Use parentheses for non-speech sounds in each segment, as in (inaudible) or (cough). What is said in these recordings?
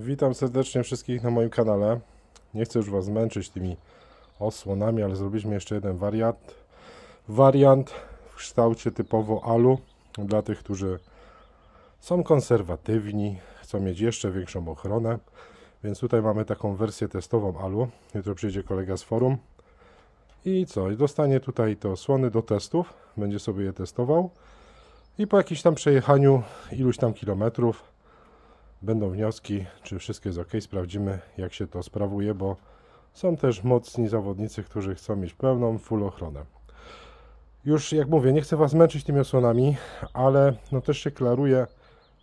Witam serdecznie wszystkich na moim kanale. Nie chcę już Was męczyć tymi osłonami, ale zrobiliśmy jeszcze jeden wariant. Wariant w kształcie typowo alu dla tych, którzy są konserwatywni, chcą mieć jeszcze większą ochronę. Więc tutaj mamy taką wersję testową alu. Jutro przyjdzie kolega z forum. I co? I dostanie tutaj te osłony do testów. Będzie sobie je testował. I po jakimś tam przejechaniu iluś tam kilometrów będą wnioski, czy wszystko jest ok. Sprawdzimy, jak się to sprawuje, bo są też mocni zawodnicy, którzy chcą mieć pełną full ochronę. Już jak mówię, nie chcę Was męczyć tymi osłonami, ale no też się klaruje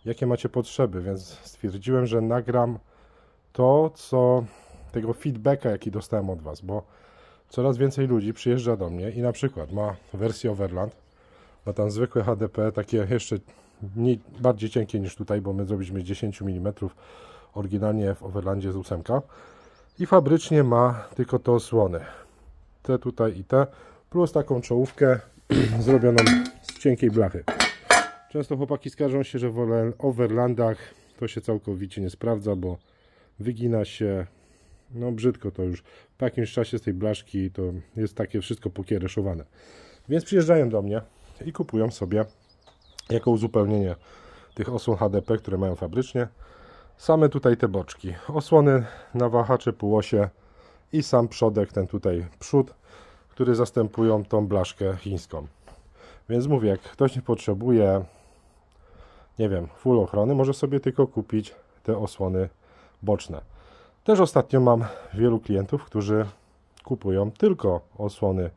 jakie macie potrzeby, więc stwierdziłem, że nagram to, co tego feedbacka, jaki dostałem od Was, bo coraz więcej ludzi przyjeżdża do mnie i na przykład ma wersję Overland, ma tam zwykłe HDP, takie jeszcze bardziej cienkie niż tutaj, bo my zrobiliśmy 10 mm. Oryginalnie w Overlandzie z 8. I fabrycznie ma tylko to osłony. Te tutaj i te. Plus taką czołówkę (clears throat) zrobioną z cienkiej blachy. Często chłopaki skarżą się, że w Overlandach to się całkowicie nie sprawdza, bo wygina się, no brzydko to już w jakimś czasie z tej blaszki to jest takie wszystko pokiereszowane. Więc przyjeżdżają do mnie i kupują sobie jako uzupełnienie tych osłon HDP, które mają fabrycznie. Same tutaj te boczki. Osłony na wahacze półosie i sam przodek, ten tutaj przód, który zastępują tą blaszkę chińską. Więc mówię, jak ktoś nie potrzebuje, nie wiem, full ochrony, może sobie tylko kupić te osłony boczne. Też ostatnio mam wielu klientów, którzy kupują tylko osłony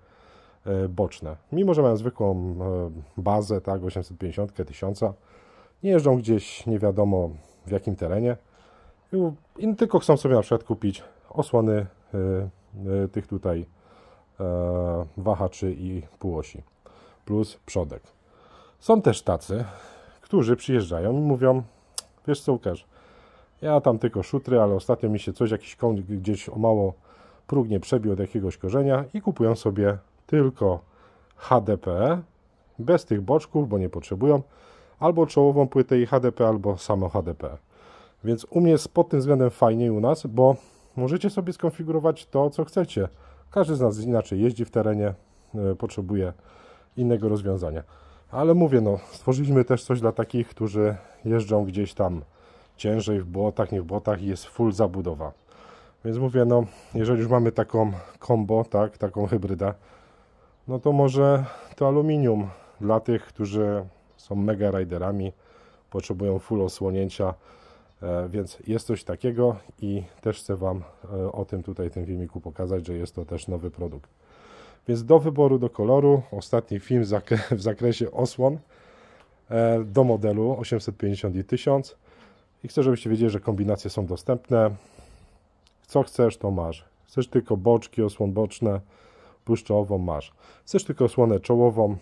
E, boczne. Mimo, że mają zwykłą e, bazę, tak, 850, 1000, nie jeżdżą gdzieś nie wiadomo w jakim terenie i tylko chcą sobie na przykład kupić osłony e, tych tutaj wahaczy i półosi plus przodek. Są też tacy, którzy przyjeżdżają i mówią, wiesz co Łukasz, ja tam tylko szutry, ale ostatnio mi się coś, jakiś kąt gdzieś o mało prógnie przebił od jakiegoś korzenia i kupują sobie tylko HDP, bez tych boczków, bo nie potrzebują, albo czołową płytę i HDP, albo samo HDP. Więc u mnie jest pod tym względem fajniej u nas, bo możecie sobie skonfigurować to, co chcecie. Każdy z nas inaczej jeździ w terenie, yy, potrzebuje innego rozwiązania. Ale mówię, no, stworzyliśmy też coś dla takich, którzy jeżdżą gdzieś tam ciężej w błotach, nie w błotach i jest full zabudowa. Więc mówię, no, jeżeli już mamy taką kombo, tak, taką hybrydę, no to może to aluminium dla tych, którzy są mega riderami, potrzebują full osłonięcia, e, więc jest coś takiego i też chcę Wam e, o tym tutaj w tym filmiku pokazać, że jest to też nowy produkt. Więc do wyboru do koloru, ostatni film w zakresie osłon e, do modelu 850 i 1000 i chcę, żebyście wiedzieli, że kombinacje są dostępne. Co chcesz, to masz. Chcesz tylko boczki, osłon boczne, puszczową masz. Chcesz tylko osłonę czołową,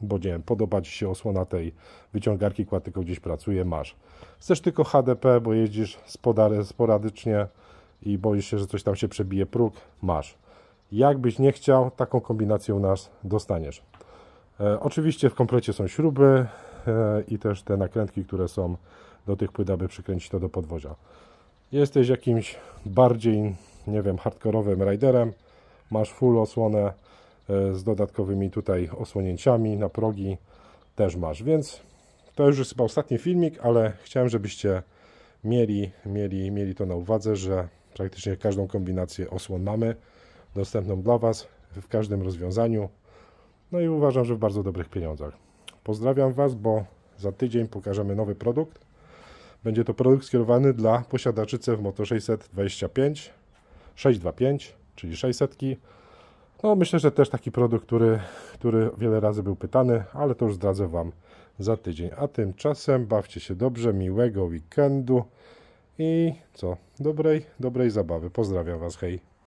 bo nie wiem, podoba Ci się osłona tej wyciągarki, która tylko gdzieś pracuje, masz. Chcesz tylko HDP, bo jeździsz sporadycznie i boisz się, że coś tam się przebije próg, masz. Jakbyś nie chciał, taką kombinację u nas dostaniesz. E, oczywiście w komplecie są śruby e, i też te nakrętki, które są do tych płyt, aby przykręcić to do podwozia. Jesteś jakimś bardziej, nie wiem, hardkorowym riderem, Masz full osłonę e, z dodatkowymi tutaj osłonięciami na progi też masz, więc to już jest chyba ostatni filmik, ale chciałem, żebyście mieli, mieli, mieli to na uwadze, że praktycznie każdą kombinację osłon mamy dostępną dla Was w każdym rozwiązaniu. No i uważam, że w bardzo dobrych pieniądzach. Pozdrawiam Was, bo za tydzień pokażemy nowy produkt. Będzie to produkt skierowany dla posiadaczy w Moto 625, 625 czyli 600. No myślę, że też taki produkt, który, który wiele razy był pytany, ale to już zdradzę Wam za tydzień. A tymczasem bawcie się dobrze, miłego weekendu i co? Dobrej, dobrej zabawy. Pozdrawiam Was, hej!